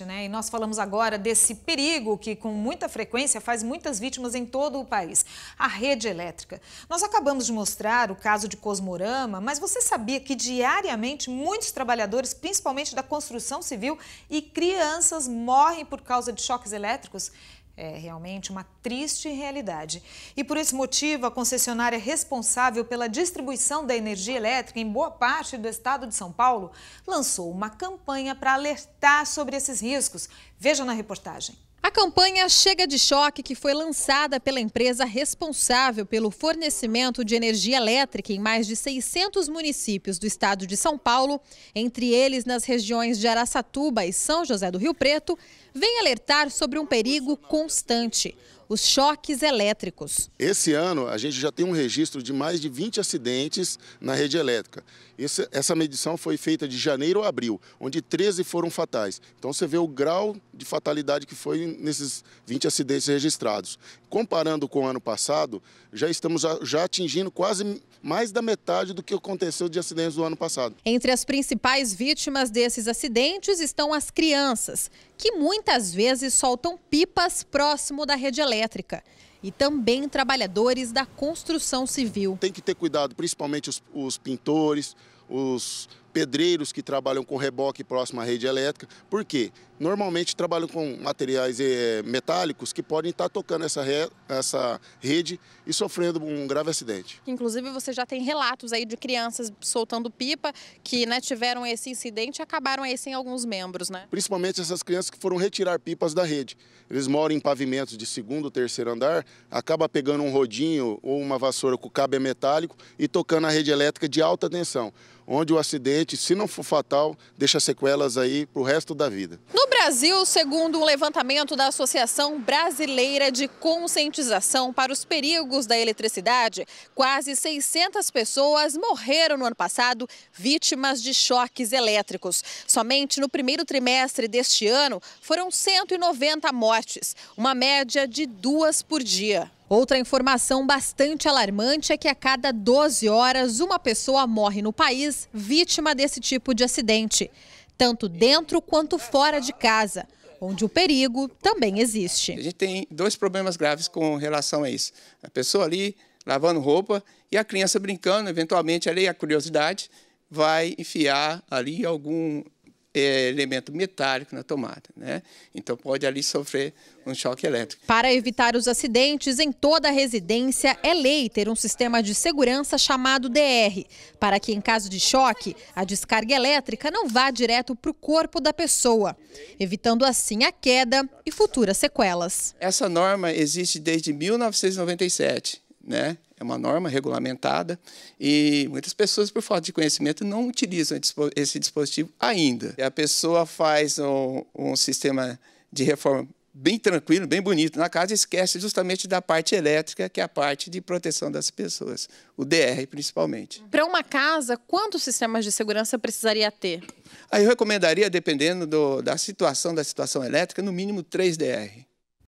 morte, né? E nós falamos agora desse perigo que, com muita frequência, faz muitas vítimas em todo o país: a rede elétrica. Nós acabamos de mostrar o caso de Cosmorama, mas você sabia que diariamente muitos trabalhadores, principalmente da construção civil e crianças, morrem por causa de choques elétricos? É realmente uma triste realidade. E por esse motivo, a concessionária responsável pela distribuição da energia elétrica em boa parte do estado de São Paulo lançou uma campanha para alertar sobre esses riscos. Veja na reportagem. A campanha Chega de Choque, que foi lançada pela empresa responsável pelo fornecimento de energia elétrica em mais de 600 municípios do estado de São Paulo, entre eles nas regiões de Araçatuba e São José do Rio Preto, vem alertar sobre um perigo constante: os choques elétricos. Esse ano a gente já tem um registro de mais de 20 acidentes na rede elétrica. Esse, essa medição foi feita de janeiro a abril, onde 13 foram fatais. Então você vê o grau de fatalidade que foi nesses 20 acidentes registrados. Comparando com o ano passado, já estamos já atingindo quase mais da metade do que aconteceu de acidentes do ano passado. Entre as principais vítimas desses acidentes estão as crianças, que muitas vezes soltam pipas próximo da rede elétrica elétrica e também trabalhadores da construção civil. Tem que ter cuidado, principalmente os, os pintores, os pedreiros que trabalham com reboque próximo à rede elétrica. Por quê? Normalmente trabalham com materiais é, metálicos que podem estar tocando essa, re, essa rede e sofrendo um grave acidente. Inclusive, você já tem relatos aí de crianças soltando pipa que né, tiveram esse incidente e acabaram aí sem alguns membros, né? Principalmente essas crianças que foram retirar pipas da rede. Eles moram em pavimentos de segundo, terceiro andar, acaba pegando um rodinho ou uma vassoura com cabo é metálico e tocando a rede elétrica de alta tensão onde o acidente, se não for fatal, deixa sequelas aí para o resto da vida. No Brasil, segundo um levantamento da Associação Brasileira de Conscientização para os Perigos da Eletricidade, quase 600 pessoas morreram no ano passado vítimas de choques elétricos. Somente no primeiro trimestre deste ano foram 190 mortes, uma média de duas por dia. Outra informação bastante alarmante é que a cada 12 horas uma pessoa morre no país vítima desse tipo de acidente, tanto dentro quanto fora de casa, onde o perigo também existe. A gente tem dois problemas graves com relação a isso. A pessoa ali lavando roupa e a criança brincando, eventualmente ali a curiosidade vai enfiar ali algum é, elemento metálico na tomada, né? Então pode ali sofrer um choque elétrico. Para evitar os acidentes, em toda a residência é lei ter um sistema de segurança chamado DR, para que em caso de choque, a descarga elétrica não vá direto para o corpo da pessoa, evitando assim a queda e futuras sequelas. Essa norma existe desde 1997, né? é uma norma regulamentada e muitas pessoas, por falta de conhecimento, não utilizam esse dispositivo ainda. A pessoa faz um, um sistema de reforma bem tranquilo, bem bonito na casa, esquece justamente da parte elétrica, que é a parte de proteção das pessoas, o DR principalmente. Para uma casa, quantos sistemas de segurança precisaria ter? Aí eu recomendaria, dependendo do, da situação, da situação elétrica, no mínimo três DR.